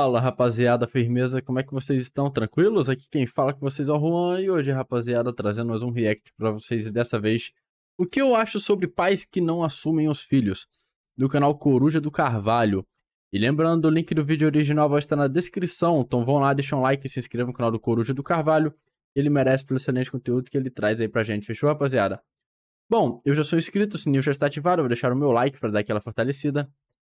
Fala, rapaziada, firmeza, como é que vocês estão? Tranquilos? Aqui quem fala com vocês é o Juan e hoje, rapaziada, trazendo mais um react para vocês e dessa vez o que eu acho sobre pais que não assumem os filhos, do canal Coruja do Carvalho. E lembrando, o link do vídeo original vai estar na descrição, então vão lá, deixam um like e se inscrevam no canal do Coruja do Carvalho. Ele merece pelo excelente conteúdo que ele traz aí pra gente, fechou, rapaziada? Bom, eu já sou inscrito, o sininho já está ativado, vou deixar o meu like para dar aquela fortalecida.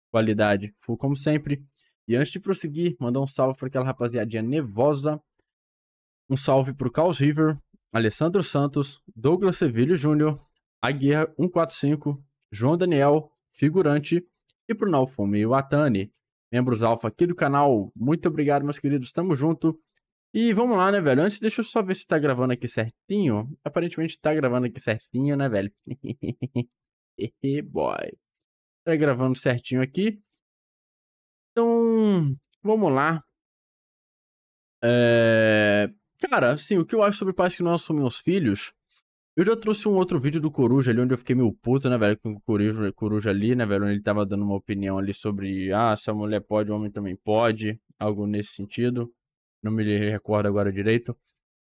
Qualidade full como sempre. E antes de prosseguir, mandar um salve para aquela rapaziadinha nervosa Um salve para o Carlos River, Alessandro Santos, Douglas Sevilho Júnior, Aguirre 145, João Daniel, Figurante e para o o Watani. Membros alfa aqui do canal, muito obrigado, meus queridos, tamo junto. E vamos lá, né, velho? Antes, deixa eu só ver se tá gravando aqui certinho. Aparentemente tá gravando aqui certinho, né, velho? boy. Tá gravando certinho aqui. Então, vamos lá. É... Cara, assim, o que eu acho sobre pais que não assumem os filhos. Eu já trouxe um outro vídeo do Coruja ali, onde eu fiquei meio puto, né, velho, com o Coruja, Coruja ali, né, velho, onde ele tava dando uma opinião ali sobre, ah, se a mulher pode, o homem também pode, algo nesse sentido. Não me recordo agora direito.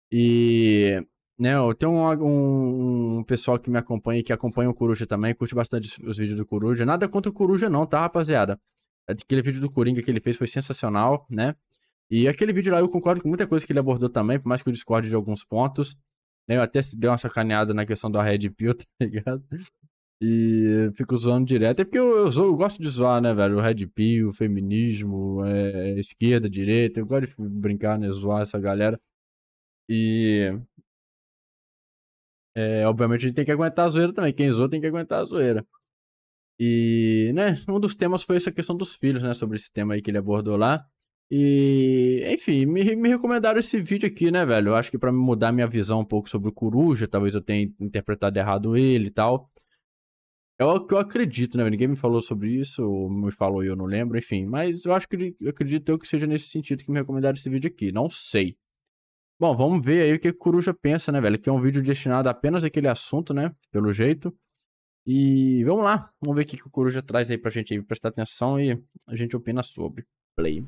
E, né, eu tenho um, um, um pessoal que me acompanha e que acompanha o Coruja também, curte bastante os vídeos do Coruja. Nada contra o Coruja não, tá, rapaziada? Aquele vídeo do Coringa que ele fez foi sensacional, né? E aquele vídeo lá eu concordo com muita coisa que ele abordou também, por mais que eu discorde de alguns pontos. Né? Eu até dei uma sacaneada na questão da Red Pill, tá ligado? E fico zoando direto. É porque eu, eu, eu gosto de zoar, né, velho? O Red Pill, o feminismo, é, esquerda, direita. Eu gosto de brincar, né? Zoar essa galera. E. É, obviamente a gente tem que aguentar a zoeira também. Quem zoa tem que aguentar a zoeira. E, né, um dos temas foi essa questão dos filhos, né, sobre esse tema aí que ele abordou lá. E, enfim, me, me recomendaram esse vídeo aqui, né, velho? Eu acho que para mudar minha visão um pouco sobre o Coruja, talvez eu tenha interpretado errado ele e tal. É o que eu acredito, né? Ninguém me falou sobre isso, ou me falou e eu não lembro, enfim. Mas eu acho que eu acredito eu que seja nesse sentido que me recomendaram esse vídeo aqui. Não sei. Bom, vamos ver aí o que o Coruja pensa, né, velho? Que é um vídeo destinado apenas àquele assunto, né? Pelo jeito. E vamos lá, vamos ver o que, que o Coruja traz aí pra gente aí, prestar atenção e a gente opina sobre. Play.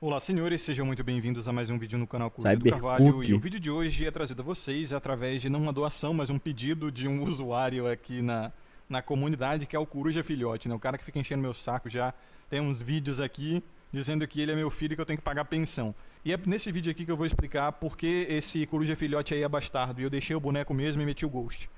Olá, senhores, sejam muito bem-vindos a mais um vídeo no canal Coruja do Carvalho. E o vídeo de hoje é trazido a vocês através de não uma doação, mas um pedido de um usuário aqui na, na comunidade, que é o Coruja Filhote, né? O cara que fica enchendo meu saco já tem uns vídeos aqui dizendo que ele é meu filho e que eu tenho que pagar pensão. E é nesse vídeo aqui que eu vou explicar por que esse Coruja Filhote aí é bastardo e eu deixei o boneco mesmo e meti o Ghost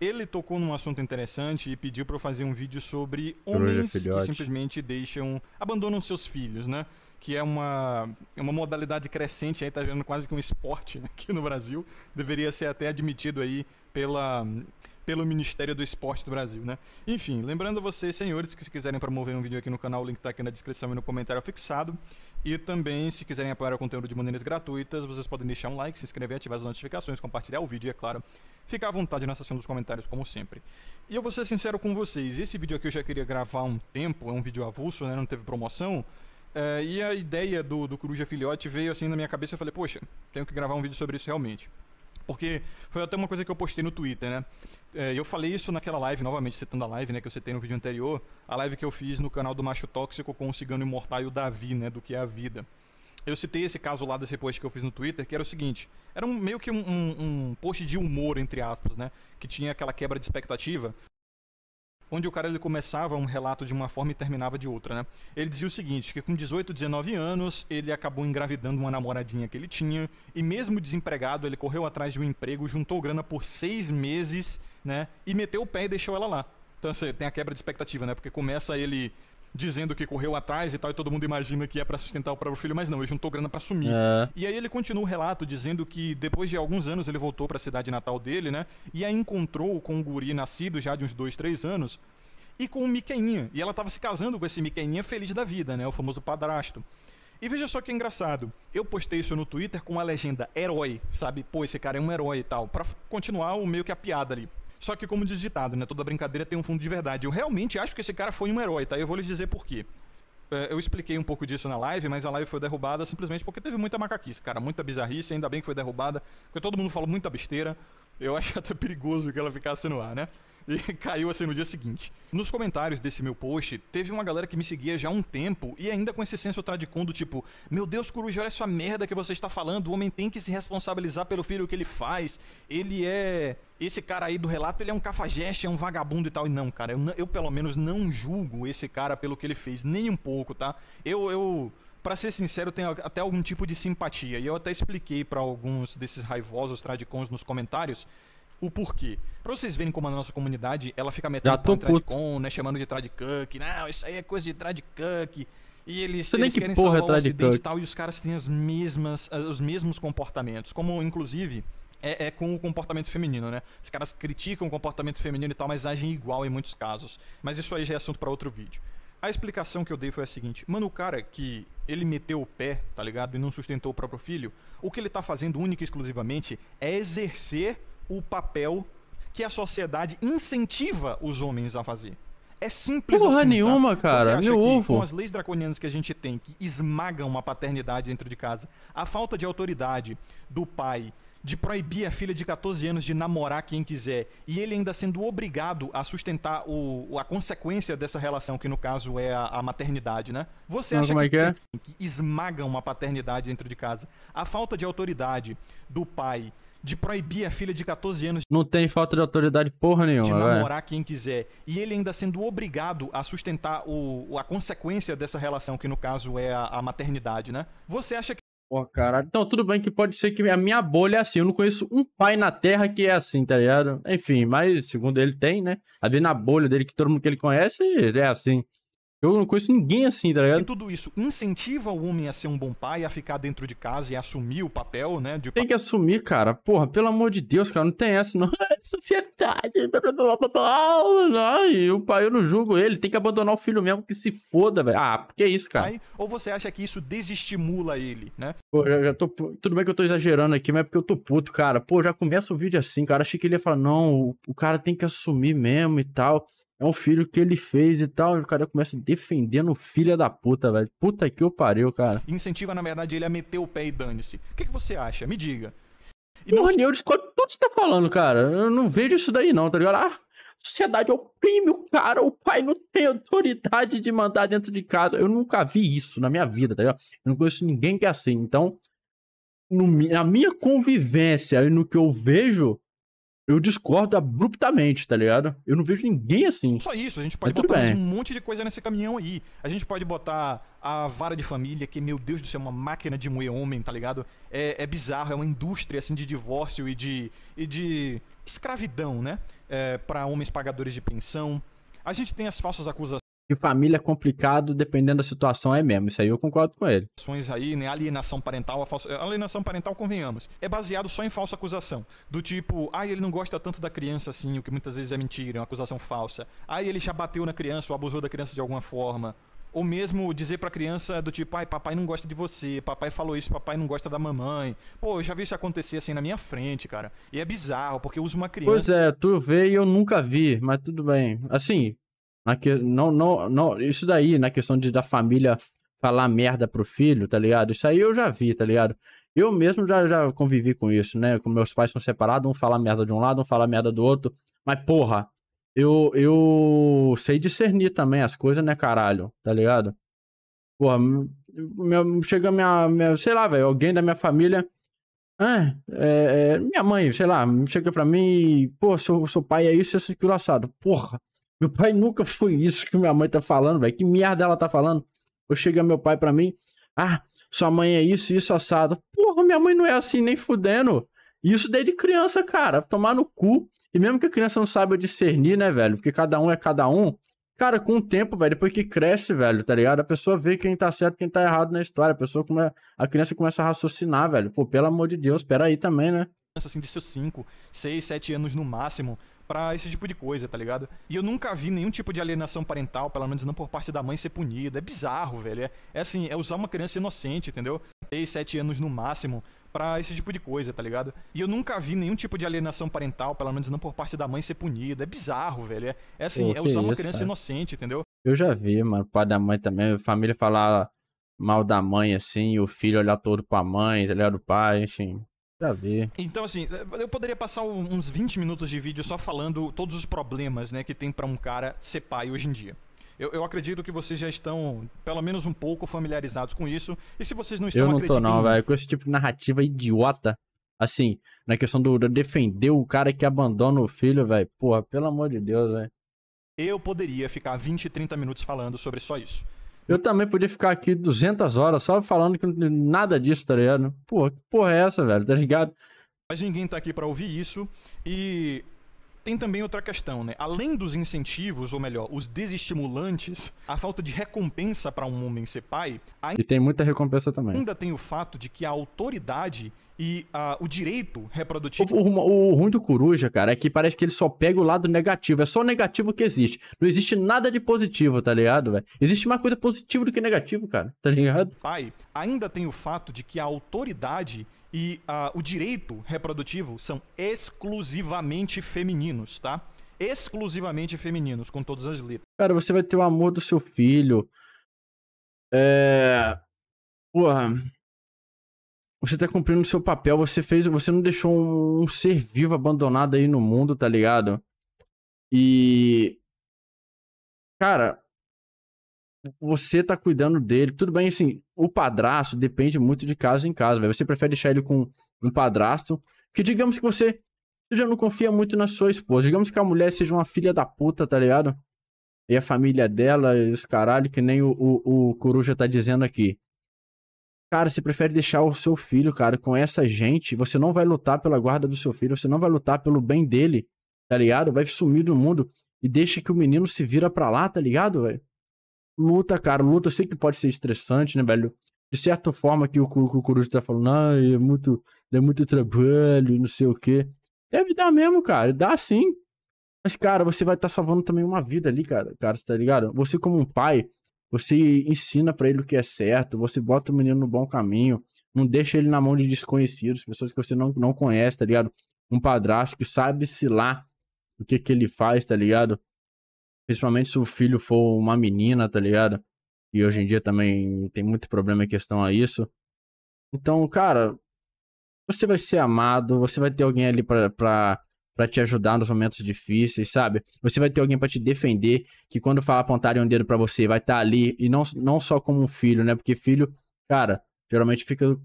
ele tocou num assunto interessante e pediu para eu fazer um vídeo sobre homens que simplesmente deixam, abandonam seus filhos, né? Que é uma, é uma modalidade crescente, aí tá virando quase que um esporte aqui no Brasil. Deveria ser até admitido aí pela pelo Ministério do Esporte do Brasil, né? Enfim, lembrando vocês, senhores, que se quiserem promover um vídeo aqui no canal, o link tá aqui na descrição e no comentário fixado. E também, se quiserem apoiar o conteúdo de maneiras gratuitas, vocês podem deixar um like, se inscrever, ativar as notificações, compartilhar o vídeo e, é claro, ficar à vontade na seção dos comentários, como sempre. E eu vou ser sincero com vocês, esse vídeo aqui eu já queria gravar há um tempo, é um vídeo avulso, né? Não teve promoção. Uh, e a ideia do, do Coruja Filhote veio assim na minha cabeça, eu falei, poxa, tenho que gravar um vídeo sobre isso realmente. Porque foi até uma coisa que eu postei no Twitter, né? É, eu falei isso naquela live, novamente citando a live, né? Que eu citei no vídeo anterior. A live que eu fiz no canal do Macho Tóxico com o Cigano Imortal e o Davi, né? Do que é a vida. Eu citei esse caso lá desse post que eu fiz no Twitter, que era o seguinte: era um, meio que um, um, um post de humor, entre aspas, né? Que tinha aquela quebra de expectativa onde o cara ele começava um relato de uma forma e terminava de outra, né? Ele dizia o seguinte, que com 18, 19 anos, ele acabou engravidando uma namoradinha que ele tinha, e mesmo desempregado, ele correu atrás de um emprego, juntou grana por seis meses, né? E meteu o pé e deixou ela lá. Então você tem a quebra de expectativa, né? Porque começa ele dizendo que correu atrás e tal, e todo mundo imagina que é para sustentar o próprio filho, mas não, ele juntou grana para sumir. É. E aí ele continua o relato dizendo que depois de alguns anos ele voltou para a cidade natal dele, né? E aí encontrou com um guri nascido já de uns dois, três anos e com um miqueninha. E ela estava se casando com esse miqueninha feliz da vida, né? O famoso padrasto. E veja só que engraçado. Eu postei isso no Twitter com a legenda herói, sabe? Pô, esse cara é um herói e tal, para continuar o meio que a piada ali. Só que, como diz ditado, né? Toda brincadeira tem um fundo de verdade. Eu realmente acho que esse cara foi um herói, tá? Eu vou lhes dizer por quê. É, eu expliquei um pouco disso na live, mas a live foi derrubada simplesmente porque teve muita macaquice, cara. Muita bizarrice, ainda bem que foi derrubada, porque todo mundo falou muita besteira. Eu acho até perigoso que ela ficasse no ar, né? e caiu assim no dia seguinte. Nos comentários desse meu post, teve uma galera que me seguia já há um tempo e ainda com esse senso tradicundo tipo: Meu Deus, Coruja, olha essa merda que você está falando, o homem tem que se responsabilizar pelo filho que ele faz, ele é. Esse cara aí do relato, ele é um cafajeste, é um vagabundo e tal. E não, cara, eu, eu pelo menos não julgo esse cara pelo que ele fez, nem um pouco, tá? Eu. eu para ser sincero, tenho até algum tipo de simpatia. E eu até expliquei para alguns desses raivosos tradicons nos comentários o porquê. Pra vocês verem como a nossa comunidade, ela fica metendo com né? Chamando de tradcuck. Né, não, isso aí é coisa de tradcuck. E eles, eles que querem porra é salvar é o e tal, e os caras têm as mesmas, os mesmos comportamentos. Como, inclusive, é, é, com o comportamento feminino, né? Os caras criticam o comportamento feminino e tal, mas agem igual em muitos casos. Mas isso aí já é assunto para outro vídeo. A explicação que eu dei foi a seguinte: mano, o cara que ele meteu o pé, tá ligado? E não sustentou o próprio filho, o que ele tá fazendo única e exclusivamente é exercer o papel que a sociedade incentiva os homens a fazer. É simples Porra assim, tá? nenhuma, tá? cara. Você acha Meu que, Com as leis draconianas que a gente tem, que esmagam a paternidade dentro de casa, a falta de autoridade do pai de proibir a filha de 14 anos de namorar quem quiser e ele ainda sendo obrigado a sustentar o, a consequência dessa relação, que no caso é a, a maternidade, né? Você Não, acha é que, é que, que esmaga uma paternidade dentro de casa? A falta de autoridade do pai de proibir a filha de 14 anos. Não tem falta de autoridade porra nenhuma. De namorar véio. quem quiser. E ele ainda sendo obrigado a sustentar o, a consequência dessa relação, que no caso é a, a maternidade, né? Você acha que Pô, cara. Então, tudo bem que pode ser que a minha bolha é assim. Eu não conheço um pai na Terra que é assim, tá ligado? Enfim, mas segundo ele tem, né? A ver na bolha dele que todo mundo que ele conhece é assim. Eu não conheço ninguém assim, tá ligado? E tudo isso incentiva o homem a ser um bom pai, a ficar dentro de casa e assumir o papel, né? De... Tem que assumir, cara. Porra, pelo amor de Deus, cara, não tem essa, não. É sociedade, e o pai, eu não julgo ele. Tem que abandonar o filho mesmo, que se foda, velho. Ah, porque é isso, cara. Aí, ou você acha que isso desestimula ele, né? Pô, já, já tô... Tudo bem que eu tô exagerando aqui, mas é porque eu tô puto, cara. Pô, já começa o vídeo assim, cara. Achei que ele ia falar, não, o, o cara tem que assumir mesmo e tal é um filho que ele fez e tal. E o cara começa defendendo o filho da puta, velho. Puta que eu pariu, cara. Incentiva, na verdade, ele a meter o pé e dane-se. O que, que você acha? Me diga. E Porra, não... eu discordo tudo que você tá falando, cara. Eu não vejo isso daí, não, tá ligado? Ah, a sociedade oprime o cara, o pai não tem autoridade de mandar dentro de casa. Eu nunca vi isso na minha vida, tá ligado? Eu não conheço ninguém que é assim. Então, no, na minha convivência e no que eu vejo, eu discordo abruptamente, tá ligado? Eu não vejo ninguém assim. Só isso, a gente pode botar um monte de coisa nesse caminhão aí. A gente pode botar a vara de família, que, meu Deus do céu, é uma máquina de moer homem, tá ligado? É, é bizarro, é uma indústria, assim, de divórcio e de, e de escravidão, né? É, para homens pagadores de pensão. A gente tem as falsas acusações de família é complicado, dependendo da situação, é mesmo. Isso aí eu concordo com ele. Aí, né, alienação parental, a falsa... alienação parental, convenhamos, é baseado só em falsa acusação. Do tipo, ah, ele não gosta tanto da criança assim, o que muitas vezes é mentira, é uma acusação falsa. Ah, ele já bateu na criança ou abusou da criança de alguma forma. Ou mesmo dizer pra criança do tipo, ai, papai não gosta de você, papai falou isso, papai não gosta da mamãe. Pô, eu já vi isso acontecer assim na minha frente, cara. E é bizarro, porque eu uso uma criança. Pois é, tu vê e eu nunca vi, mas tudo bem. Assim, na que... não, não, não, isso daí, na questão de da família falar merda pro filho, tá ligado? Isso aí eu já vi, tá ligado? Eu mesmo já, já convivi com isso, né? Com meus pais são separados, um fala merda de um lado, um fala merda do outro. Mas, porra, eu, eu sei discernir também as coisas, né, caralho? Tá ligado? Porra, meu, chega minha, minha. Sei lá, velho, alguém da minha família. Ah, é, é, minha mãe, sei lá, chega pra mim e. Pô, seu, seu pai é isso, é aquilo assado. Porra. Meu pai nunca foi isso que minha mãe tá falando, velho. Que merda ela tá falando? Ou chega meu pai para mim, ah, sua mãe é isso, isso, assado. Porra, minha mãe não é assim nem fudendo. Isso desde criança, cara. Tomar no cu. E mesmo que a criança não saiba discernir, né, velho? Porque cada um é cada um. Cara, com o tempo, velho, depois que cresce, velho, tá ligado? A pessoa vê quem tá certo, quem tá errado na história. A pessoa come... a criança começa a raciocinar, velho. Pô, pelo amor de Deus, pera aí também, né? assim, de seus 5, 6, 7 anos no máximo, para esse tipo de coisa, tá ligado? E eu nunca vi nenhum tipo de alienação parental, pelo menos não por parte da mãe ser punida. É bizarro, velho. É, é assim, é usar uma criança inocente, entendeu? 6, 7 anos no máximo, para esse tipo de coisa, tá ligado? E eu nunca vi nenhum tipo de alienação parental, pelo menos não por parte da mãe ser punida. É bizarro, velho. É, é assim, Pô, é usar uma criança cara? inocente, entendeu? Eu já vi, mano, pai da mãe também, a família falar mal da mãe, assim, o filho olhar todo pra mãe, olhar o pai, enfim. Então, assim, eh, eu poderia passar uns 20 minutos de vídeo só falando todos os problemas, né, que tem para um cara ser pai hoje em dia. Eu, eu, acredito que vocês já estão, pelo menos um pouco, familiarizados com isso. E se vocês não estão Eu não tô, não, velho. Com esse tipo de narrativa idiota, assim, na questão do, do defender o cara que abandona o filho, velho. Porra, pelo amor de Deus, velho. Eu poderia ficar 20, 30 minutos falando sobre só isso. Eu também podia ficar aqui 200 horas só falando que nada disso, tá ligado? Pô, que porra é essa, velho? Tá ligado? Mas ninguém tá aqui para ouvir isso e tem também outra questão, né? Além dos incentivos, ou melhor, os desestimulantes, a falta de recompensa para um homem ser pai. Ainda... E tem muita recompensa também. Ainda tem o fato de que a autoridade e ah, o direito reprodutivo. O, o, o, ruim do coruja, cara, é que parece que ele só pega o lado negativo. É só o negativo que existe. Não existe nada de positivo, tá ligado, velho? Existe mais coisa positiva do que negativo, cara, tá ligado? Pai, ainda tem o fato de que a autoridade e ah, o direito reprodutivo são exclusivamente femininos, tá? Exclusivamente femininos, com todas as letras. Cara, você vai ter o amor do seu filho. É. Porra você está cumprindo o seu papel, você fez, você não deixou um ser vivo abandonado aí no mundo, tá ligado? E cara, você tá cuidando dele. Tudo bem, assim, o padrasto depende muito de casa em casa, velho. Você prefere deixar ele com um padrasto que digamos que você já não confia muito na sua esposa. Digamos que a mulher seja uma filha da puta, tá ligado? E a família dela e os caralho, que nem o, o, o Coruja tá dizendo aqui. Cara, você prefere deixar o seu filho, cara, com essa gente. Você não vai lutar pela guarda do seu filho, você não vai lutar pelo bem dele, tá ligado? Vai sumir do mundo e deixa que o menino se vira pra lá, tá ligado, velho? Luta, cara, luta. Eu sei que pode ser estressante, né, velho? De certa forma que o, o, tá falando, ah, é muito, dá muito trabalho, não sei o quê. Deve dar mesmo, cara. Dá sim. Mas, cara, você vai estar tá salvando também uma vida ali, cara. Cara, tá ligado? Você, como um pai, você ensina para ele o que é certo, você bota o menino no bom caminho, não deixa ele na mão de desconhecidos, pessoas que você não, não conhece, tá ligado? Um padrasto que sabe-se lá o que que ele faz, tá ligado? Principalmente se o filho for uma menina, tá ligado? E hoje em dia também tem muito problema em questão a isso. Então, cara, você vai ser amado, você vai ter alguém ali pra, pra para te ajudar nos momentos difíceis, sabe? Você vai ter alguém para te defender, que quando falar apontarem um dedo para você, vai estar tá ali e não, não só como um filho, né? Porque filho, cara, geralmente fica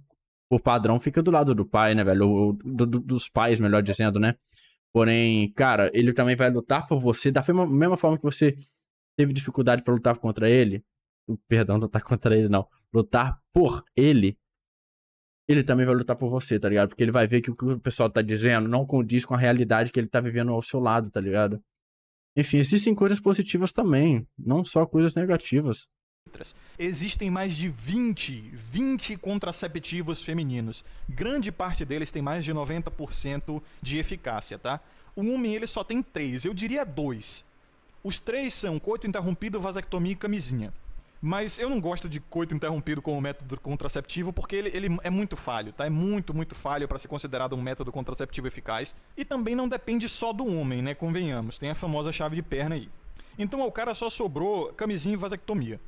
o padrão fica do lado do pai, né, velho? Ou do, do, dos pais, melhor dizendo, né? Porém, cara, ele também vai lutar por você da mesma forma que você teve dificuldade para lutar contra ele. Perdão, lutar tá contra ele não. Lutar por ele ele também vai lutar por você, tá ligado? Porque ele vai ver que o que o pessoal tá dizendo não condiz com a realidade que ele tá vivendo ao seu lado, tá ligado? Enfim, existem coisas positivas também, não só coisas negativas. Existem mais de 20, 20 contraceptivos femininos. Grande parte deles tem mais de 90% de eficácia, tá? O homem ele só tem três, eu diria dois. Os três são coito interrompido, vasectomia e camisinha. Mas eu não gosto de coito interrompido como método contraceptivo, porque ele, ele é muito falho, tá? É muito, muito falho para ser considerado um método contraceptivo eficaz. E também não depende só do homem, né? Convenhamos. Tem a famosa chave de perna aí. Então ao cara só sobrou camisinha e vasectomia.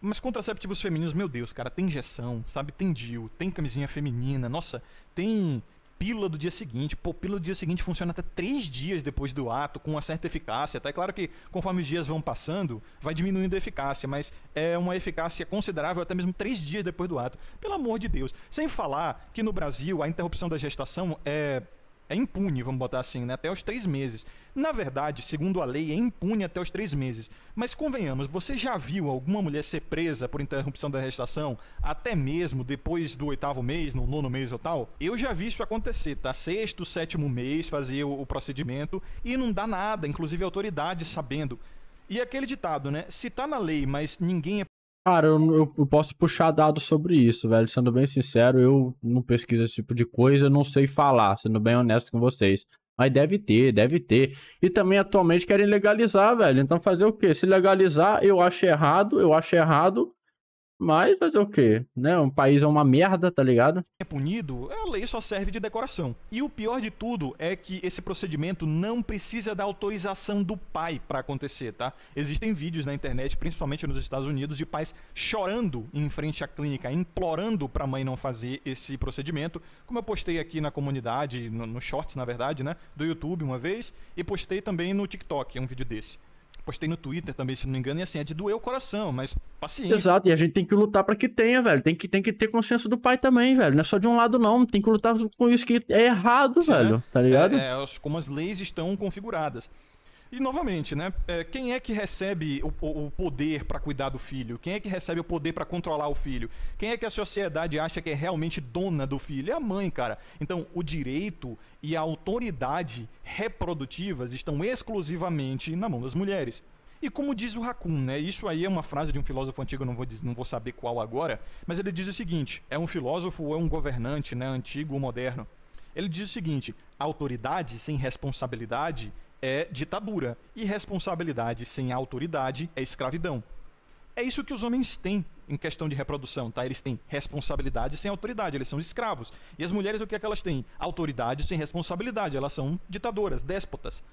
Mas contraceptivos femininos, meu Deus, cara, tem injeção, sabe? Tem DIU, tem camisinha feminina, nossa, tem pílula do dia seguinte. Pô, pílula do dia seguinte funciona até três dias depois do ato, com uma certa eficácia. Tá? É claro que conforme os dias vão passando, vai diminuindo a eficácia, mas é uma eficácia considerável até mesmo três dias depois do ato. Pelo amor de Deus. Sem falar que no Brasil a interrupção da gestação é é impune, vamos botar assim, né? Até os três meses. Na verdade, segundo a lei, é impune até os três meses. Mas convenhamos, você já viu alguma mulher ser presa por interrupção da gestação, até mesmo depois do oitavo mês, no nono mês ou tal? Eu já vi isso acontecer, tá? Sexto, sétimo mês, fazer o, o procedimento e não dá nada, inclusive autoridades sabendo. E aquele ditado, né? Se tá na lei, mas ninguém é Cara, eu, eu, posso puxar dados sobre isso, velho. Sendo bem sincero, eu não pesquiso esse tipo de coisa, eu não sei falar, sendo bem honesto com vocês. Mas deve ter, deve ter. E também atualmente querem legalizar, velho. Então fazer o quê? Se legalizar, eu acho errado, eu acho errado. Mas fazer o quê? Né? Um país é uma merda, tá ligado? É punido, é, a lei só serve de decoração. E o pior de tudo é que esse procedimento não precisa da autorização do pai para acontecer, tá? Existem vídeos na internet, principalmente nos Estados Unidos, de pais chorando em frente à clínica, implorando para a mãe não fazer esse procedimento. Como eu postei aqui na comunidade, no, no shorts, na verdade, né, do YouTube uma vez, e postei também no TikTok, um vídeo desse postei no Twitter também, se não me engano, e assim, é de doer o coração, mas paciência. Exato, e a gente tem que lutar para que tenha, velho. Tem que, tem que ter consenso do pai também, velho. Não é só de um lado, não. Tem que lutar com isso que é errado, Sim, velho. Né? Tá ligado? É, é, como as leis estão configuradas. E novamente, né? É, quem é que recebe o, o poder para cuidar do filho? Quem é que recebe o poder para controlar o filho? Quem é que a sociedade acha que é realmente dona do filho? É a mãe, cara. Então, o direito e a autoridade reprodutivas estão exclusivamente na mão das mulheres. E como diz o Hakun, né? Isso aí é uma frase de um filósofo antigo, eu não vou, não vou saber qual agora, mas ele diz o seguinte: é um filósofo ou é um governante, né? Antigo ou moderno. Ele diz o seguinte: autoridade sem responsabilidade é ditadura. Irresponsabilidade sem autoridade é escravidão. É isso que os homens têm em questão de reprodução, tá? Eles têm responsabilidade sem autoridade, eles são escravos. E as mulheres, o que é que elas têm? Autoridade sem responsabilidade, elas são ditadoras, déspotas.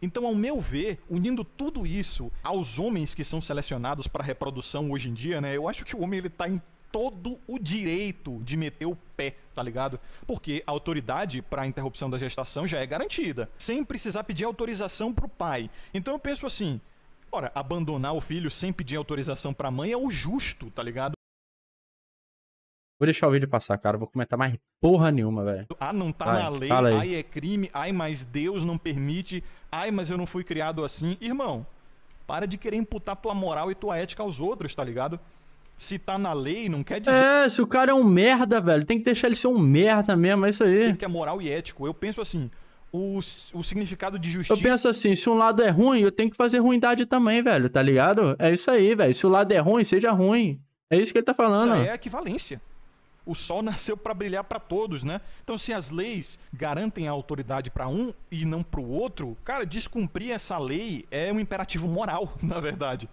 Então, ao meu ver, unindo tudo isso aos homens que são selecionados para reprodução hoje em dia, né? Eu acho que o homem ele tá em todo o direito de meter o pé, tá ligado? Porque a autoridade para interrupção da gestação já é garantida, sem precisar pedir autorização pro pai. Então eu penso assim, ora, abandonar o filho sem pedir autorização pra mãe é o justo, tá ligado? Vou deixar o vídeo passar, cara. Vou comentar mais porra nenhuma, velho. Ah, não tá Vai, na lei. ai, é crime. Ai, mas Deus não permite. Ai, mas eu não fui criado assim. Irmão, para de querer imputar tua moral e tua ética aos outros, tá ligado? se tá na lei, não quer dizer. É, se o cara é um merda, velho, tem que deixar ele ser um merda mesmo, é isso aí. Tem que é moral e ético. Eu penso assim. O, o significado de justiça. Eu penso assim, se um lado é ruim, eu tenho que fazer ruindade também, velho, tá ligado? É isso aí, velho. Se o lado é ruim, seja ruim. É isso que ele tá falando. Isso é equivalência. O sol nasceu para brilhar para todos, né? Então, se as leis garantem a autoridade para um e não para o outro, cara, descumprir essa lei é um imperativo moral, na verdade.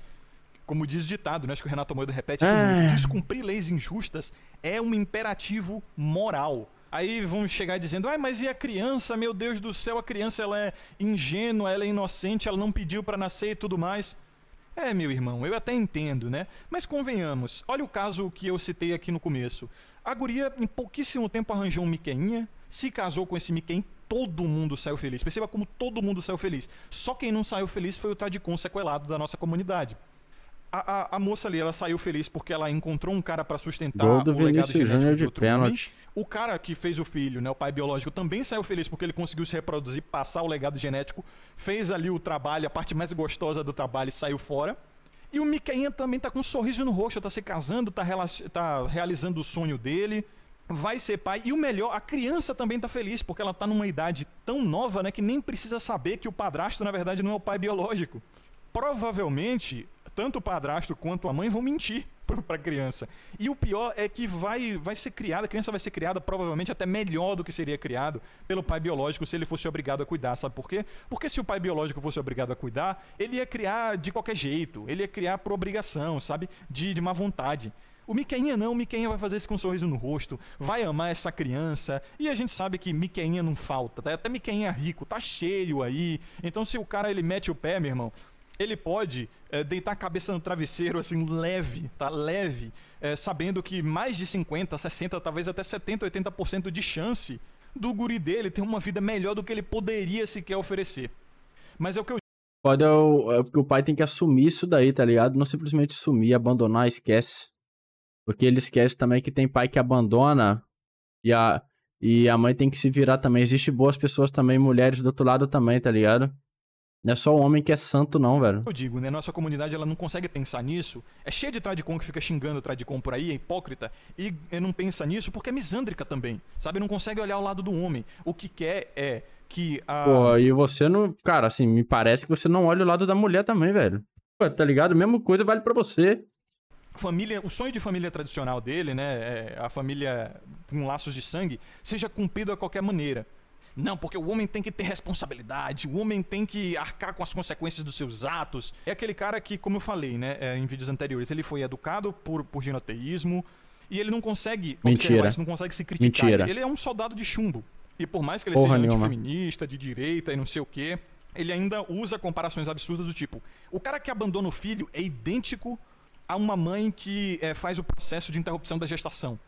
Como diz o ditado, né? Acho que o Renato Moedo repete isso muito. É. Descumprir leis injustas é um imperativo moral. Aí vão chegar dizendo, ah, mas e a criança? Meu Deus do céu, a criança ela é ingênua, ela é inocente, ela não pediu para nascer e tudo mais. É, meu irmão, eu até entendo, né? Mas convenhamos, olha o caso que eu citei aqui no começo. A guria, em pouquíssimo tempo, arranjou um miqueinha, se casou com esse miquen, todo mundo saiu feliz. Perceba como todo mundo saiu feliz. Só quem não saiu feliz foi o Tadicon sequelado da nossa comunidade a, a, a, moça ali, ela saiu feliz porque ela encontrou um cara para sustentar Gol do o Vinícius genético de, de pênalti. O cara que fez o filho, né, o pai biológico, também saiu feliz porque ele conseguiu se reproduzir, passar o legado genético, fez ali o trabalho, a parte mais gostosa do trabalho e saiu fora. E o Miquelin também tá com um sorriso no rosto, tá se casando, tá, tá realizando o sonho dele, vai ser pai. E o melhor, a criança também tá feliz porque ela tá numa idade tão nova, né, que nem precisa saber que o padrasto, na verdade, não é o pai biológico provavelmente tanto o padrasto quanto a mãe vão mentir para a criança. E o pior é que vai, vai ser criada, a criança vai ser criada provavelmente até melhor do que seria criado pelo pai biológico se ele fosse obrigado a cuidar. Sabe por quê? Porque se o pai biológico fosse obrigado a cuidar, ele ia criar de qualquer jeito, ele ia criar por obrigação, sabe? De, de má vontade. O Miquelinha não, o Miquinha vai fazer isso com um sorriso no rosto, vai amar essa criança, e a gente sabe que Miquelinha não falta, tá? até Miquelinha é rico, tá cheio aí. Então se o cara ele mete o pé, meu irmão, ele pode é, deitar a cabeça no travesseiro, assim, leve, tá? Leve, é, sabendo que mais de 50, 60, talvez até 70, 80% de chance do guri dele ter uma vida melhor do que ele poderia sequer oferecer. Mas é o que eu Pode é o, é o pai tem que assumir isso daí, tá ligado? Não simplesmente sumir, abandonar, esquece. Porque ele esquece também que tem pai que abandona e a, e a mãe tem que se virar também. Existem boas pessoas também, mulheres do outro lado também, tá ligado? Não é só o homem que é santo, não, velho. Eu digo, né? Nossa comunidade ela não consegue pensar nisso. É cheia de tradicom que fica xingando tradicom por aí, é hipócrita. E não pensa nisso porque é misândrica também. Sabe? Não consegue olhar o lado do homem. O que quer é que a. Pô, e você não. Cara, assim, me parece que você não olha o lado da mulher também, velho. Pô, tá ligado? Mesma coisa vale para você família, o sonho de família tradicional dele, né, é a família com laços de sangue, seja cumprido a qualquer maneira. Não, porque o homem tem que ter responsabilidade, o homem tem que arcar com as consequências dos seus atos. É aquele cara que, como eu falei, né, é, em vídeos anteriores, ele foi educado por, por genoteísmo e ele não consegue Mentira. não consegue se criticar. Mentira. Ele é um soldado de chumbo. E por mais que ele Porra seja nenhuma. feminista, de direita e não sei o quê, ele ainda usa comparações absurdas do tipo: o cara que abandona o filho é idêntico a uma mãe que é, faz o processo de interrupção da gestação.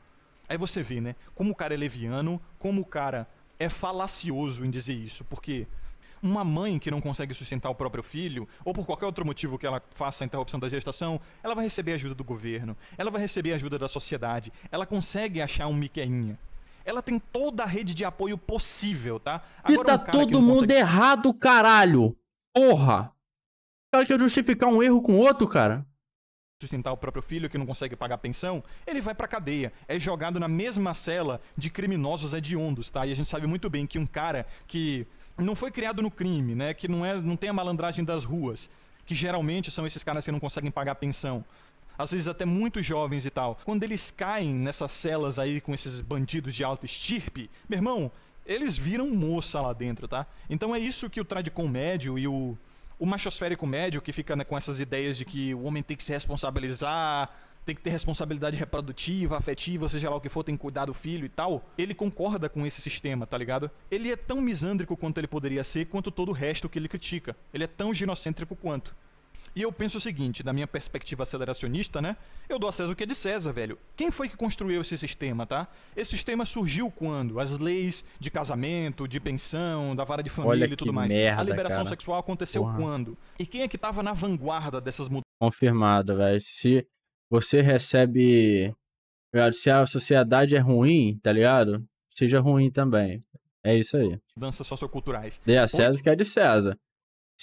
Aí você vê, né? Como o cara é leviano, como o cara é falacioso em dizer isso, porque uma mãe que não consegue sustentar o próprio filho, ou por qualquer outro motivo que ela faça a interrupção da gestação, ela vai receber ajuda do governo, ela vai receber ajuda da sociedade, ela consegue achar um miqueinha. Ela tem toda a rede de apoio possível, tá? Agora, e tá um todo mundo consegue... errado, caralho! Porra! O cara quer justificar um erro com outro, cara sustentar o próprio filho, que não consegue pagar pensão, ele vai pra cadeia. É jogado na mesma cela de criminosos hediondos, tá? E a gente sabe muito bem que um cara que não foi criado no crime, né? Que não, é, não tem a malandragem das ruas, que geralmente são esses caras que não conseguem pagar pensão. Às vezes até muito jovens e tal. Quando eles caem nessas celas aí com esses bandidos de alta estirpe, meu irmão, eles viram moça lá dentro, tá? Então é isso que o tradicomédio e o o machosférico médio que fica né, com essas ideias de que o homem tem que se responsabilizar, tem que ter responsabilidade reprodutiva, afetiva, seja lá o que for, tem que cuidar do filho e tal. Ele concorda com esse sistema, tá ligado? Ele é tão misândrico quanto ele poderia ser, quanto todo o resto que ele critica. Ele é tão ginocêntrico quanto. E eu penso o seguinte, da minha perspectiva aceleracionista, né? Eu dou a César o que é de César, velho. Quem foi que construiu esse sistema, tá? Esse sistema surgiu quando? As leis de casamento, de pensão, da vara de família e tudo mais. Merda, a liberação cara. sexual aconteceu Porra. quando? E quem é que tava na vanguarda dessas mudanças? Confirmado, velho. Se você recebe. Se a sociedade é ruim, tá ligado? Seja ruim também. É isso aí. Danças socioculturais. Dê a César que é de César.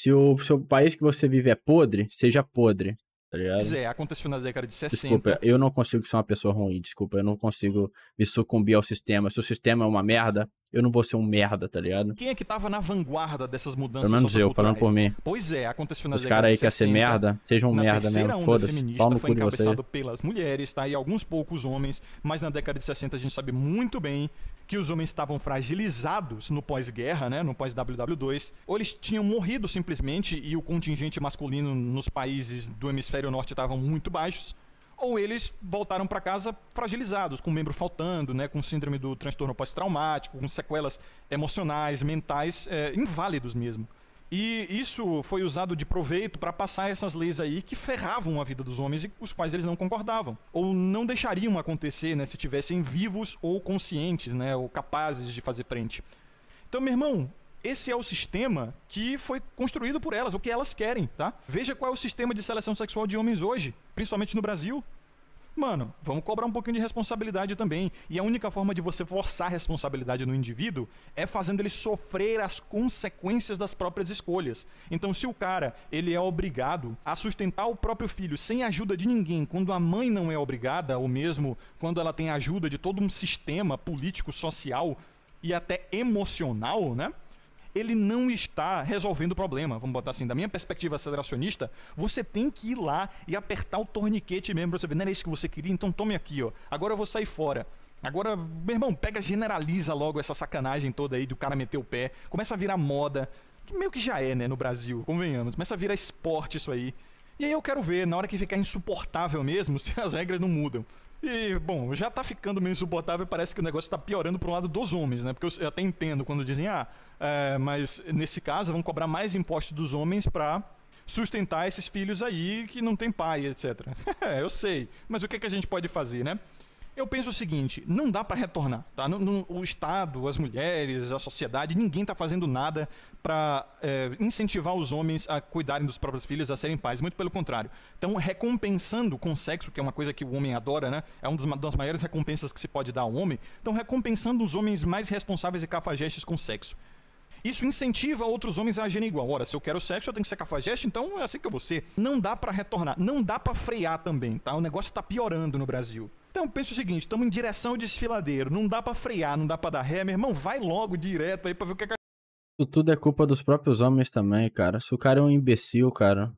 Se o seu país que você vive é podre, seja podre. Tá É, aconteceu na década de 60. Desculpa, eu não consigo ser uma pessoa ruim, desculpa, eu não consigo me sucumbir ao sistema. Se o sistema é uma merda, eu não vou ser um merda, tá ligado? Quem é que tava na vanguarda dessas mudanças Pelo menos eu, falando por mim. Pois é, aconteceu na Os caras aí que ser merda, sejam na merda mesmo, foda-se. foi no cu pelas mulheres, tá? E alguns poucos homens, mas na década de 60 a gente sabe muito bem que os homens estavam fragilizados no pós-guerra, né, no pós-WW2, ou eles tinham morrido simplesmente e o contingente masculino nos países do hemisfério norte estavam muito baixos, ou eles voltaram para casa fragilizados, com o membro faltando, né, com síndrome do transtorno pós-traumático, com sequelas emocionais, mentais, é, inválidos mesmo. E isso foi usado de proveito para passar essas leis aí que ferravam a vida dos homens e os quais eles não concordavam. Ou não deixariam acontecer, né, se tivessem vivos ou conscientes, né, ou capazes de fazer frente. Então, meu irmão, esse é o sistema que foi construído por elas, o que elas querem, tá? Veja qual é o sistema de seleção sexual de homens hoje, principalmente no Brasil. Mano, vamos cobrar um pouquinho de responsabilidade também. E a única forma de você forçar a responsabilidade no indivíduo é fazendo ele sofrer as consequências das próprias escolhas. Então, se o cara ele é obrigado a sustentar o próprio filho sem ajuda de ninguém, quando a mãe não é obrigada, ou mesmo quando ela tem ajuda de todo um sistema político, social e até emocional, né? ele não está resolvendo o problema. Vamos botar assim, da minha perspectiva aceleracionista, você tem que ir lá e apertar o torniquete mesmo pra você ver, não era isso que você queria, então tome aqui, ó. Agora eu vou sair fora. Agora, meu irmão, pega, generaliza logo essa sacanagem toda aí do cara meter o pé. Começa a virar moda. Que meio que já é, né, no Brasil, convenhamos. Começa a virar esporte isso aí. E aí eu quero ver, na hora que ficar insuportável mesmo, se as regras não mudam. E, bom, já tá ficando meio insuportável parece que o negócio tá piorando pro lado dos homens, né? Porque eu até entendo quando dizem, ah, é, mas nesse caso vão cobrar mais impostos dos homens pra sustentar esses filhos aí que não tem pai, etc. é, eu sei. Mas o que, é que a gente pode fazer, né? Eu penso o seguinte: não dá para retornar. Tá? o Estado, as mulheres, a sociedade, ninguém está fazendo nada para é, incentivar os homens a cuidarem dos próprios filhos, a serem pais. Muito pelo contrário. Então, recompensando com sexo, que é uma coisa que o homem adora, né? é uma das maiores recompensas que se pode dar ao homem. Então, recompensando os homens mais responsáveis e cafajestes com sexo. Isso incentiva outros homens a agirem igual. Ora, se eu quero sexo, eu tenho que ser cafajeste, então é assim que eu vou ser. Não dá para retornar, não dá para frear também, tá? O negócio está piorando no Brasil. Então pensa o seguinte, estamos em direção ao desfiladeiro, não dá para frear, não dá para dar ré, meu irmão, vai logo direto aí para ver o que é Tudo é culpa dos próprios homens também, cara. Se o cara é um imbecil, cara,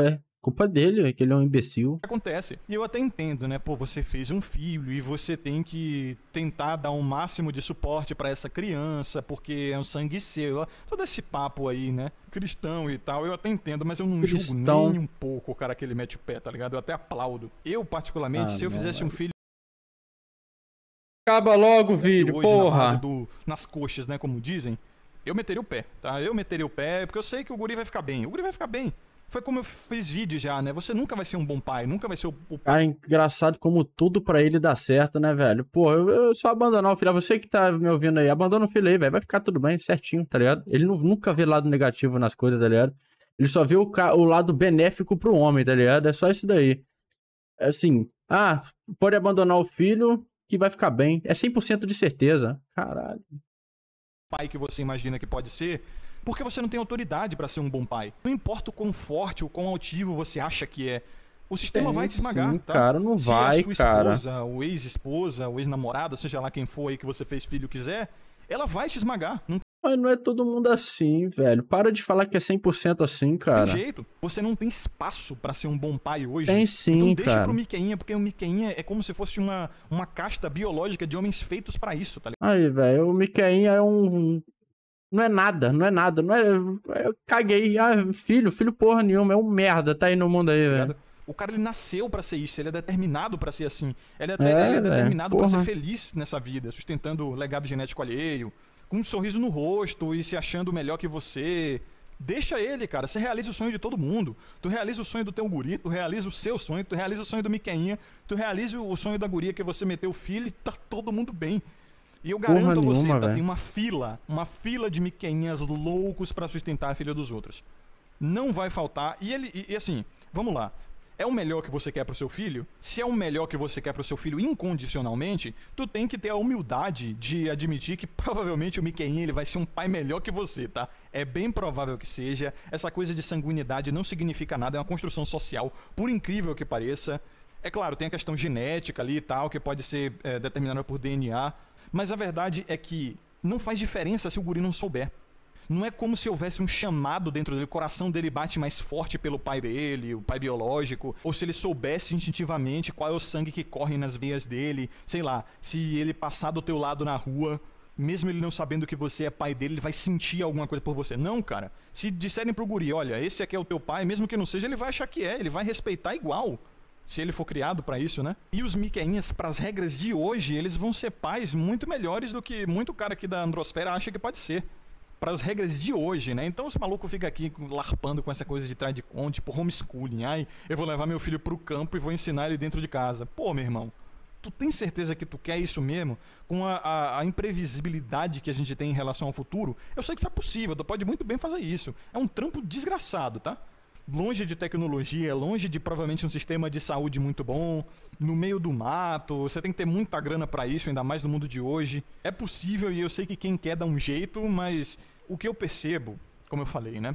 é, culpa dele, é que ele é um imbecil. Acontece. E eu até entendo, né? Pô, você fez um filho e você tem que tentar dar um máximo de suporte para essa criança, porque é um sangue seu. Todo esse papo aí, né? Cristão e tal, eu até entendo, mas eu não Cristão. julgo nem um pouco o cara que ele mete o pé, tá ligado? Eu até aplaudo. Eu, particularmente, ah, se eu fizesse mano. um filho. Acaba logo o vídeo, hoje, porra! Na do, nas coxas, né? Como dizem eu meteria o pé, tá? Eu meteria o pé, porque eu sei que o guri vai ficar bem. O guri vai ficar bem. Foi como eu fiz vídeo já, né? Você nunca vai ser um bom pai, nunca vai ser o. o... Cara, engraçado como tudo para ele dá certo, né, velho? Pô, eu, eu só abandonar o filho. Ah, você que tá me ouvindo aí, abandona o filho aí, velho. Vai ficar tudo bem, certinho, tá ligado? Ele não, nunca vê lado negativo nas coisas, tá ligado? Ele só vê o, o lado benéfico pro homem, tá ligado? É só isso daí. É assim, ah, pode abandonar o filho que vai ficar bem. É 100% de certeza. Caralho. Pai que você imagina que pode ser, porque você não tem autoridade para ser um bom pai. Não importa o quão forte ou quão altivo você acha que é. O sistema é, vai te esmagar. Sim, tá? cara, não Se vai, a sua cara. esposa, o ex-esposa, o ex-namorado, seja lá quem for aí que você fez filho quiser, ela vai te esmagar. Não mas não é todo mundo assim, velho. Para de falar que é 100% assim, cara. Tem jeito. Você não tem espaço para ser um bom pai hoje. Tem sim, então deixa cara. pro Miqueinha, porque o Miqueinha é como se fosse uma, uma casta biológica de homens feitos para isso, tá ligado? Aí, velho, o Miqueinha é um, um não é nada, não é nada, não é, é. Eu caguei. Ah, filho, filho porra nenhuma, é um merda, tá aí no mundo aí, velho. O cara ele nasceu para ser isso, ele é determinado para ser assim. Ele é, é, ele é determinado para ser feliz nessa vida, sustentando o legado genético alheio, com um sorriso no rosto e se achando melhor que você. Deixa ele, cara. Você realiza o sonho de todo mundo. Tu realiza o sonho do teu guri, tu realiza o seu sonho, tu realiza o sonho do Miquinha, tu realiza o sonho da guria que você meteu o filho e tá todo mundo bem. E eu garanto Porra a você, nenhuma, tá, tem uma fila, uma fila de miquenhas loucos para sustentar a filha dos outros. Não vai faltar. E ele, e, e assim, vamos lá. É o melhor que você quer pro seu filho? Se é o melhor que você quer pro seu filho incondicionalmente, tu tem que ter a humildade de admitir que provavelmente o Miquelin ele vai ser um pai melhor que você, tá? É bem provável que seja. Essa coisa de sanguinidade não significa nada, é uma construção social, por incrível que pareça. É claro, tem a questão genética ali e tal, que pode ser é, determinada por DNA, mas a verdade é que não faz diferença se o guri não souber. Não é como se houvesse um chamado dentro dele, o coração dele bate mais forte pelo pai dele, o pai biológico, ou se ele soubesse instintivamente qual é o sangue que corre nas veias dele, sei lá, se ele passar do teu lado na rua, mesmo ele não sabendo que você é pai dele, ele vai sentir alguma coisa por você. Não, cara. Se disserem pro guri, olha, esse aqui é o teu pai, mesmo que não seja, ele vai achar que é, ele vai respeitar igual se ele for criado para isso, né? E os Miqueinhas, para as regras de hoje, eles vão ser pais muito melhores do que muito cara aqui da Androsfera acha que pode ser. Para as regras de hoje, né? Então esse maluco fica aqui larpando com essa coisa de trás de conta, tipo homeschooling. Ai, eu vou levar meu filho para o campo e vou ensinar ele dentro de casa. Pô, meu irmão, tu tem certeza que tu quer isso mesmo? Com a, a, a, imprevisibilidade que a gente tem em relação ao futuro, eu sei que isso é possível, tu pode muito bem fazer isso. É um trampo desgraçado, tá? longe de tecnologia, longe de provavelmente um sistema de saúde muito bom, no meio do mato, você tem que ter muita grana para isso, ainda mais no mundo de hoje. É possível e eu sei que quem quer dá um jeito, mas o que eu percebo, como eu falei, né?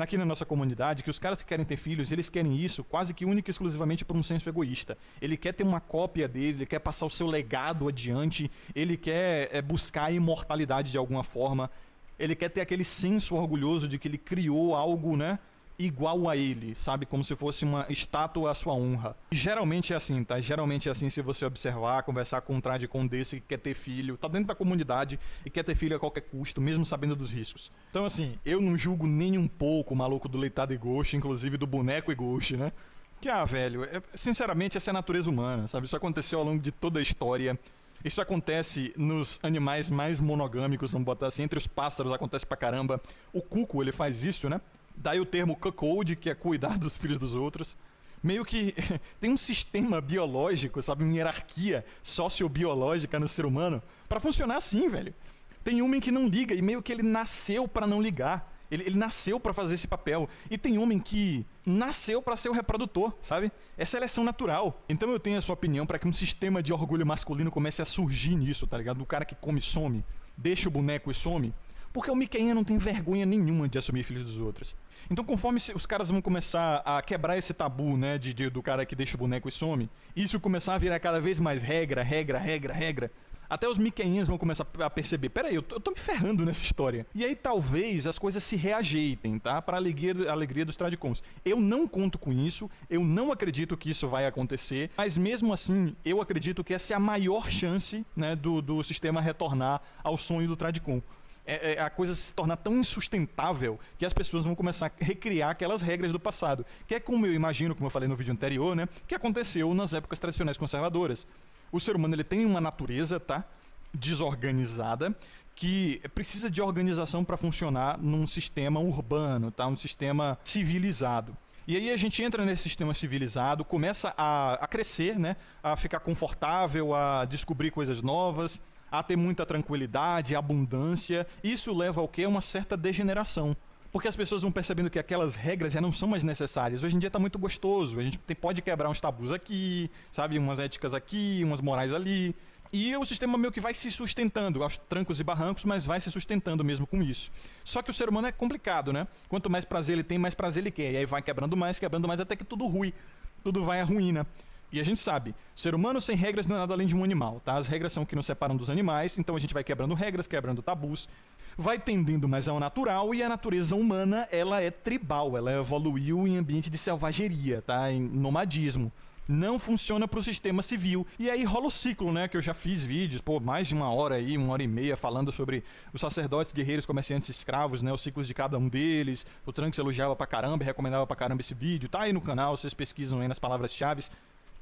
Aqui na nossa comunidade, que os caras que querem ter filhos, eles querem isso quase que única e exclusivamente por um senso egoísta. Ele quer ter uma cópia dele, ele quer passar o seu legado adiante, ele quer é, buscar a imortalidade de alguma forma, ele quer ter aquele senso orgulhoso de que ele criou algo, né? igual a ele, sabe? Como se fosse uma estátua à sua honra. E geralmente é assim, tá? Geralmente é assim se você observar, conversar com um traje desse que quer ter filho, tá dentro da comunidade e quer ter filho a qualquer custo, mesmo sabendo dos riscos. Então, assim, eu não julgo nem um pouco o maluco do leitado e ghost, inclusive do boneco e ghost, né? Que, ah, velho, é, sinceramente, essa é a natureza humana, sabe? Isso aconteceu ao longo de toda a história. Isso acontece nos animais mais monogâmicos, vamos botar assim, entre os pássaros acontece pra caramba. O cuco, ele faz isso, né? Daí o termo cuckold, que é cuidar dos filhos dos outros. Meio que tem um sistema biológico, sabe? Uma hierarquia sociobiológica no ser humano para funcionar assim, velho. Tem homem que não liga e meio que ele nasceu para não ligar. Ele, ele nasceu para fazer esse papel. E tem homem que nasceu para ser o reprodutor, sabe? É seleção natural. Então eu tenho a sua opinião para que um sistema de orgulho masculino comece a surgir nisso, tá ligado? Do cara que come e some, deixa o boneco e some. Porque o miquenha não tem vergonha nenhuma de assumir filhos dos outros. Então, conforme os caras vão começar a quebrar esse tabu, né, de, de, do cara que deixa o boneco e some, isso começar a virar cada vez mais regra, regra, regra, regra. Até os Mickeyinhas vão começar a perceber, peraí, eu tô, eu tô me ferrando nessa história. E aí talvez as coisas se reajeitem, tá? Pra alegria, alegria dos tradicons. Eu não conto com isso, eu não acredito que isso vai acontecer, mas mesmo assim, eu acredito que essa é a maior chance, né, do, do sistema retornar ao sonho do tradicon é, é, a coisa se tornar tão insustentável que as pessoas vão começar a recriar aquelas regras do passado. Que é como eu imagino, como eu falei no vídeo anterior, né? Que aconteceu nas épocas tradicionais conservadoras. O ser humano ele tem uma natureza, tá? Desorganizada, que precisa de organização para funcionar num sistema urbano, tá? Um sistema civilizado. E aí a gente entra nesse sistema civilizado, começa a, a crescer, né? A ficar confortável, a descobrir coisas novas a ter muita tranquilidade, abundância. Isso leva ao que? Uma certa degeneração. Porque as pessoas vão percebendo que aquelas regras já não são mais necessárias. Hoje em dia está muito gostoso. A gente pode quebrar uns tabus aqui, sabe? Umas éticas aqui, umas morais ali. E o sistema meio que vai se sustentando, aos trancos e barrancos, mas vai se sustentando mesmo com isso. Só que o ser humano é complicado, né? Quanto mais prazer ele tem, mais prazer ele quer. E aí vai quebrando mais, quebrando mais, até que tudo rui. Tudo vai à ruína. E a gente sabe, ser humano sem regras não é nada além de um animal, tá? As regras são o que nos separam dos animais, então a gente vai quebrando regras, quebrando tabus, vai tendendo mais ao é natural e a natureza humana, ela é tribal, ela evoluiu em ambiente de selvageria, tá? Em nomadismo. Não funciona para o sistema civil. E aí rola o ciclo, né? Que eu já fiz vídeos, pô, mais de uma hora aí, uma hora e meia, falando sobre os sacerdotes, guerreiros, comerciantes, escravos, né? Os ciclos de cada um deles. O Trunks elogiava pra caramba, recomendava pra caramba esse vídeo. Tá aí no canal, vocês pesquisam aí nas palavras-chave.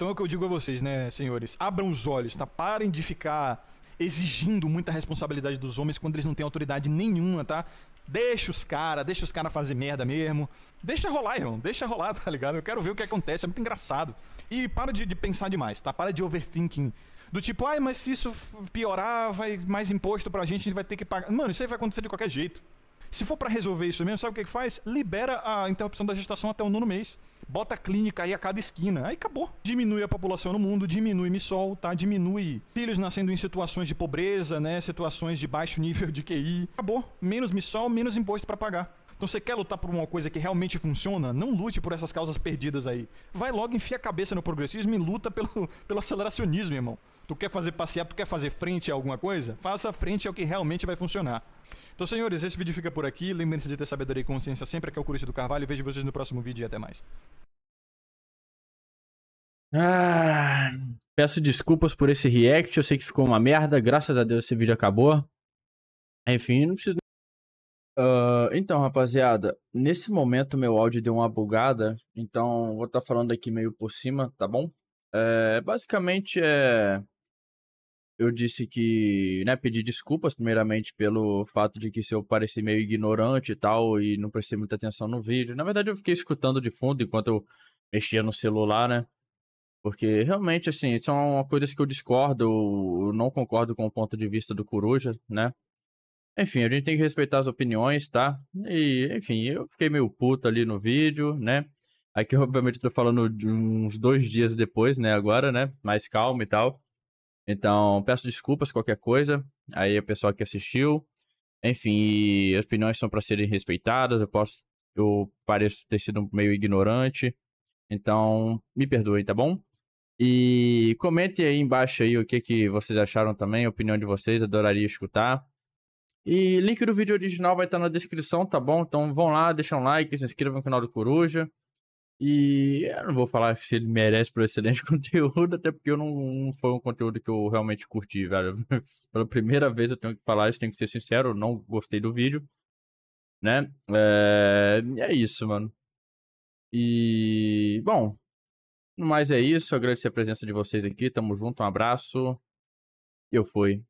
Então é o que eu digo a vocês, né, senhores? Abram os olhos, tá? Parem de ficar exigindo muita responsabilidade dos homens quando eles não têm autoridade nenhuma, tá? Deixa os caras, deixa os caras fazer merda mesmo. Deixa rolar, irmão. Deixa rolar, tá ligado? Eu quero ver o que acontece, é muito engraçado. E para de, de pensar demais, tá? Para de overthinking. Do tipo, ai, mas se isso piorar, vai mais imposto pra gente, a gente vai ter que pagar. Mano, isso aí vai acontecer de qualquer jeito. Se for para resolver isso mesmo, sabe o que, que faz? Libera a interrupção da gestação até o nono mês. Bota clínica aí a cada esquina. Aí acabou. Diminui a população no mundo, diminui missol, tá? Diminui filhos nascendo em situações de pobreza, né? Situações de baixo nível de QI. Acabou. Menos missol, menos imposto para pagar. Então você quer lutar por uma coisa que realmente funciona? Não lute por essas causas perdidas aí. Vai logo, enfia a cabeça no progressismo e luta pelo, pelo aceleracionismo, irmão. Tu quer fazer passear, tu quer fazer frente a alguma coisa? Faça frente ao que realmente vai funcionar. Então, senhores, esse vídeo fica por aqui. Lembrem-se de ter sabedoria e consciência sempre. Aqui é o Curitiba do Carvalho. Vejo vocês no próximo vídeo e até mais. Ah, peço desculpas por esse react. Eu sei que ficou uma merda. Graças a Deus esse vídeo acabou. Enfim, não preciso Uh, então, rapaziada, nesse momento meu áudio deu uma bugada, então vou estar tá falando aqui meio por cima, tá bom? É, basicamente é. Eu disse que, né, pedi desculpas, primeiramente, pelo fato de que se eu pareci meio ignorante e tal, e não prestei muita atenção no vídeo. Na verdade, eu fiquei escutando de fundo enquanto eu mexia no celular, né? Porque realmente, assim, são coisas que eu discordo, eu não concordo com o ponto de vista do Coruja, né? Enfim, a gente tem que respeitar as opiniões, tá? E, enfim, eu fiquei meio puto ali no vídeo, né? Aqui, obviamente, tô falando uns dois dias depois, né? Agora, né? Mais calmo e tal. Então, peço desculpas, qualquer coisa. Aí, o pessoal que assistiu. Enfim, as opiniões são para serem respeitadas. Eu posso. Eu pareço ter sido meio ignorante. Então, me perdoem, tá bom? E comente aí embaixo aí o que, que vocês acharam também, a opinião de vocês, adoraria escutar. E link do vídeo original vai estar na descrição, tá bom? Então vão lá, deixam um like, se inscrevam no canal do Coruja. E eu não vou falar se ele merece por excelente conteúdo, até porque eu não, não, foi um conteúdo que eu realmente curti, velho. Pela primeira vez eu tenho que falar isso, tenho que ser sincero, eu não gostei do vídeo. Né? É, é isso, mano. E. Bom. mais é isso. Agradecer a presença de vocês aqui. Tamo junto, um abraço. Eu fui.